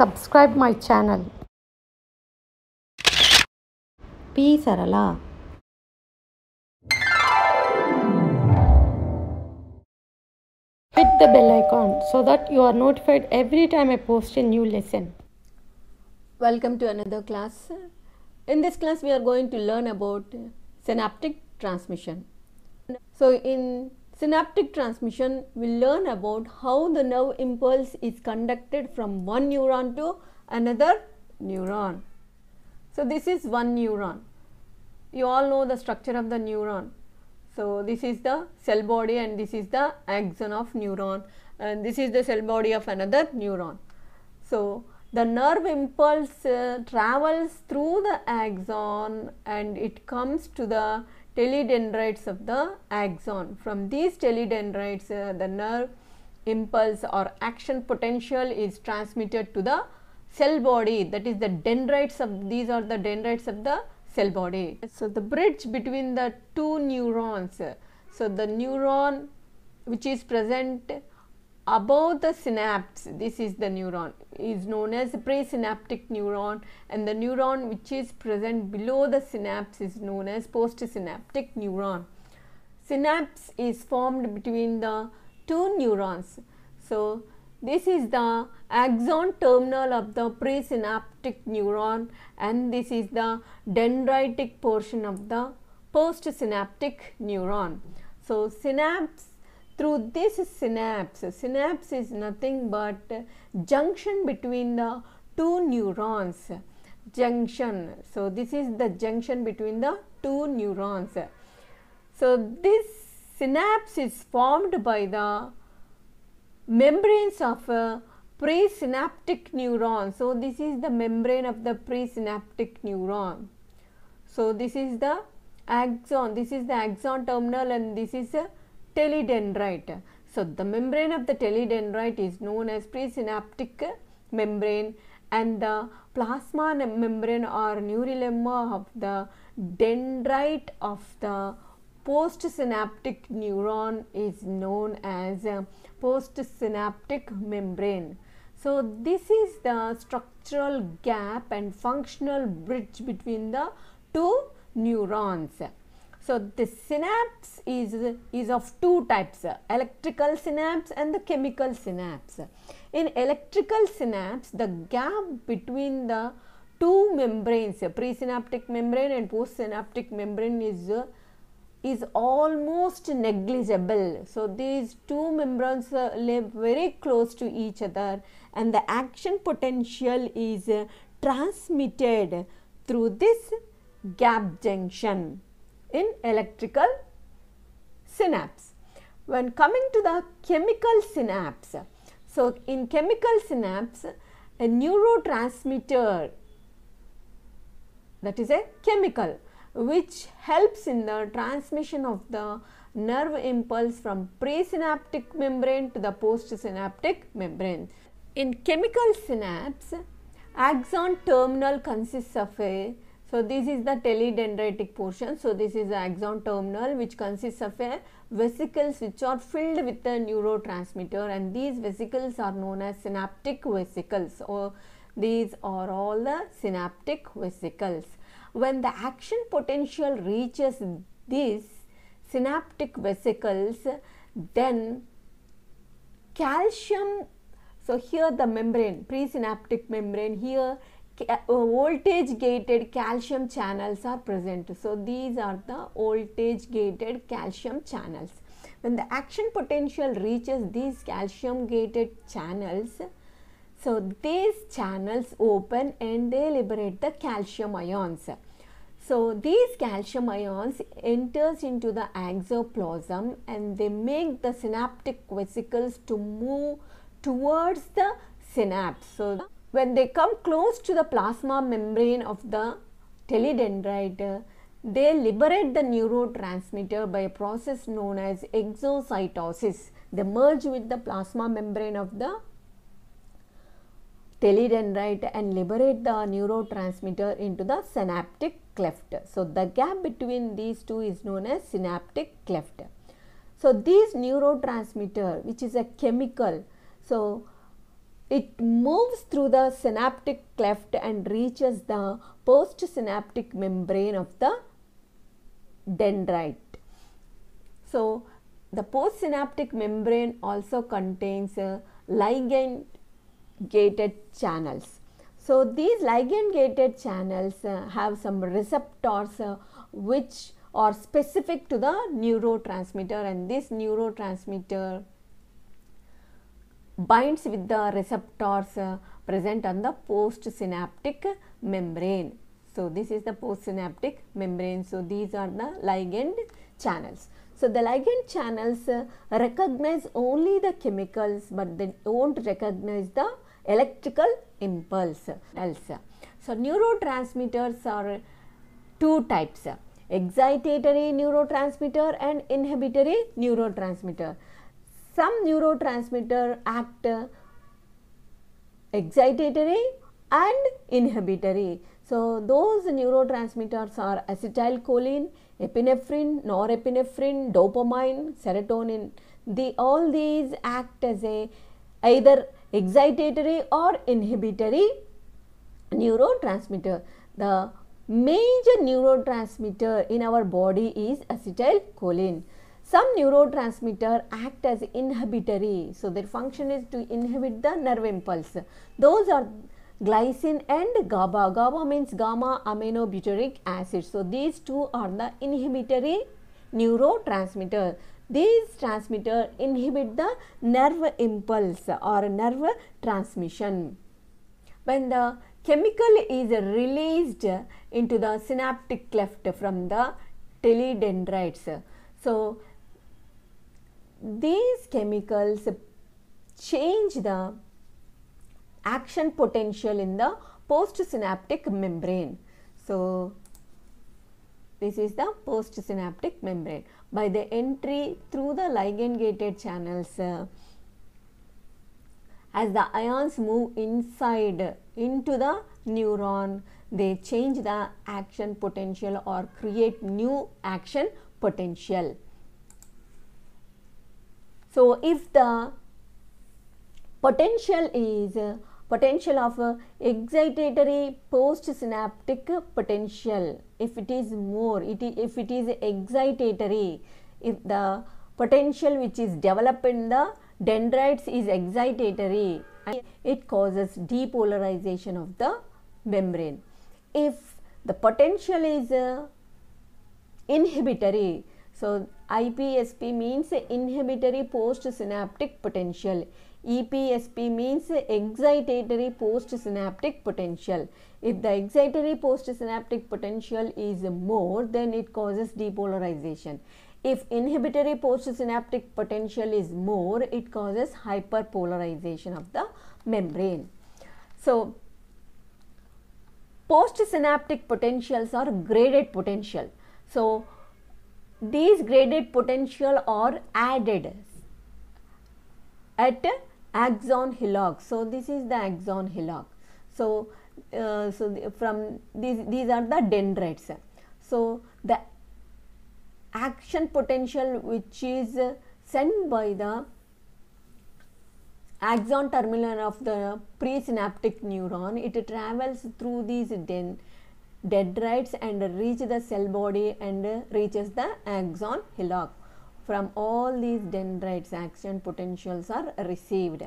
subscribe my channel. Peace Sarala Hit the bell icon so that you are notified every time I post a new lesson. Welcome to another class. In this class we are going to learn about synaptic transmission. So in synaptic transmission, we'll learn about how the nerve impulse is conducted from one neuron to another neuron. So, this is one neuron. You all know the structure of the neuron. So, this is the cell body and this is the axon of neuron and this is the cell body of another neuron. So, the nerve impulse uh, travels through the axon and it comes to the telodendrites of the axon. From these telodendrites, uh, the nerve impulse or action potential is transmitted to the cell body that is the dendrites of these are the dendrites of the cell body. So, the bridge between the two neurons. Uh, so, the neuron which is present above the synapse this is the neuron is known as presynaptic neuron and the neuron which is present below the synapse is known as postsynaptic neuron synapse is formed between the two neurons so this is the axon terminal of the presynaptic neuron and this is the dendritic portion of the postsynaptic neuron so synapse through this synapse. Synapse is nothing but junction between the two neurons. Junction. So, this is the junction between the two neurons. So, this synapse is formed by the membranes of a uh, presynaptic neuron. So, this is the membrane of the presynaptic neuron. So, this is the axon, this is the axon terminal and this is a uh, telodendrite. So, the membrane of the telodendrite is known as presynaptic membrane and the plasma membrane or neurilemma of the dendrite of the postsynaptic neuron is known as postsynaptic membrane. So, this is the structural gap and functional bridge between the two neurons. So the synapse is, is of two types, electrical synapse and the chemical synapse. In electrical synapse, the gap between the two membranes, presynaptic membrane and postsynaptic membrane is, is almost negligible. So these two membranes live very close to each other and the action potential is transmitted through this gap junction in electrical synapse. When coming to the chemical synapse, so in chemical synapse, a neurotransmitter that is a chemical which helps in the transmission of the nerve impulse from presynaptic membrane to the postsynaptic membrane. In chemical synapse, axon terminal consists of a so this is the telodendritic portion. So this is the axon terminal which consists of a vesicles which are filled with a neurotransmitter and these vesicles are known as synaptic vesicles or these are all the synaptic vesicles. When the action potential reaches these synaptic vesicles then calcium so here the membrane presynaptic membrane here uh, voltage gated calcium channels are present. So, these are the voltage gated calcium channels. When the action potential reaches these calcium gated channels, so these channels open and they liberate the calcium ions. So these calcium ions enters into the exoplasm and they make the synaptic vesicles to move towards the synapse. So when they come close to the plasma membrane of the telodendrite, they liberate the neurotransmitter by a process known as exocytosis. They merge with the plasma membrane of the telodendrite and liberate the neurotransmitter into the synaptic cleft. So, the gap between these two is known as synaptic cleft. So, these neurotransmitter which is a chemical. So, it moves through the synaptic cleft and reaches the postsynaptic membrane of the dendrite. So, the postsynaptic membrane also contains uh, ligand gated channels. So, these ligand gated channels uh, have some receptors uh, which are specific to the neurotransmitter and this neurotransmitter binds with the receptors uh, present on the postsynaptic membrane. So, this is the postsynaptic membrane. So, these are the ligand channels. So, the ligand channels uh, recognize only the chemicals but they don't recognize the electrical impulse. Also. So, neurotransmitters are two types excitatory neurotransmitter and inhibitory neurotransmitter some neurotransmitter act excitatory and inhibitory. So those neurotransmitters are acetylcholine, epinephrine, norepinephrine, dopamine, serotonin. The, all these act as a either excitatory or inhibitory neurotransmitter. The major neurotransmitter in our body is acetylcholine. Some neurotransmitter act as inhibitory, so their function is to inhibit the nerve impulse. Those are glycine and GABA. GABA means gamma aminobutyric acid. So these two are the inhibitory neurotransmitter. These transmitter inhibit the nerve impulse or nerve transmission. When the chemical is released into the synaptic cleft from the telodendrites. So these chemicals change the action potential in the postsynaptic membrane. So, this is the postsynaptic membrane. By the entry through the ligand gated channels, uh, as the ions move inside into the neuron, they change the action potential or create new action potential. So if the potential is uh, potential of uh, excitatory postsynaptic potential, if it is more, it is, if it is excitatory, if the potential which is developed in the dendrites is excitatory, it causes depolarization of the membrane. If the potential is uh, inhibitory, so IPSP means inhibitory postsynaptic potential. EPSP means excitatory postsynaptic potential. If the excitatory postsynaptic potential is more, then it causes depolarization. If inhibitory postsynaptic potential is more, it causes hyperpolarization of the membrane. So, postsynaptic potentials are graded potential. So, these graded potential are added at axon hillock. So, this is the axon hillock. So, uh, so the, from these these are the dendrites. So, the action potential which is sent by the axon terminal of the presynaptic neuron, it travels through these dendrites dendrites and reach the cell body and reaches the axon hillock. From all these dendrites action potentials are received.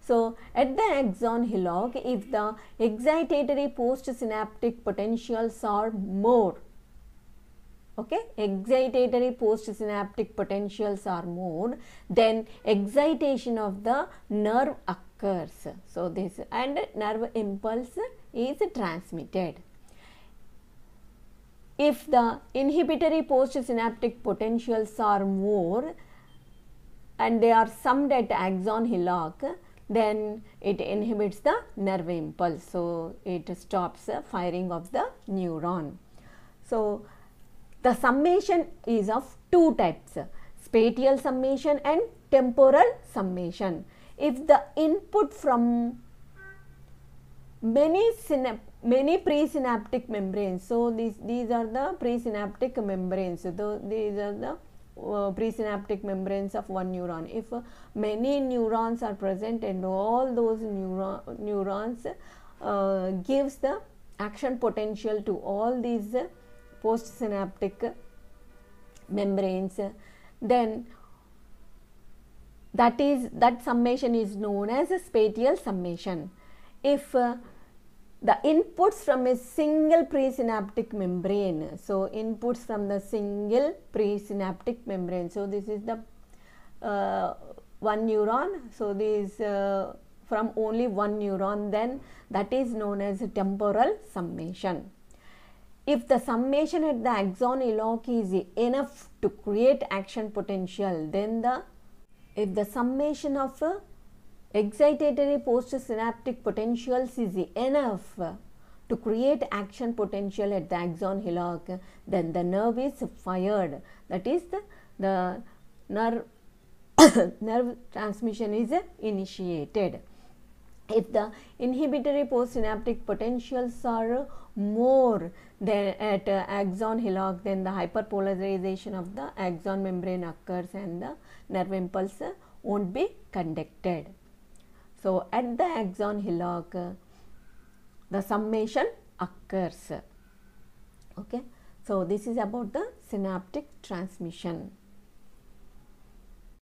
So, at the axon hillock, if the excitatory postsynaptic potentials are more, okay, excitatory postsynaptic potentials are more, then excitation of the nerve occurs. So, this and nerve impulse is transmitted. If the inhibitory postsynaptic potentials are more and they are summed at axon hillock, then it inhibits the nerve impulse. So, it stops the firing of the neuron. So, the summation is of two types spatial summation and temporal summation. If the input from many synapses many presynaptic membranes. So, these, these are the presynaptic membranes. So, these are the uh, presynaptic membranes of one neuron. If uh, many neurons are present and all those neuro neurons uh, gives the action potential to all these uh, postsynaptic membranes, then that is that summation is known as a spatial summation. If uh, the inputs from a single presynaptic membrane. So, inputs from the single presynaptic membrane. So, this is the uh, one neuron. So, this uh, from only one neuron then that is known as temporal summation. If the summation at the axon hillock is enough to create action potential then the if the summation of Excitatory postsynaptic potentials is enough to create action potential at the axon hillock, then the nerve is fired. That is the, the nerve, nerve transmission is initiated. If the inhibitory postsynaptic potentials are more than at axon hillock, then the hyperpolarization of the axon membrane occurs and the nerve impulse won't be conducted. So, at the axon hillock, the summation occurs. Okay. So, this is about the synaptic transmission.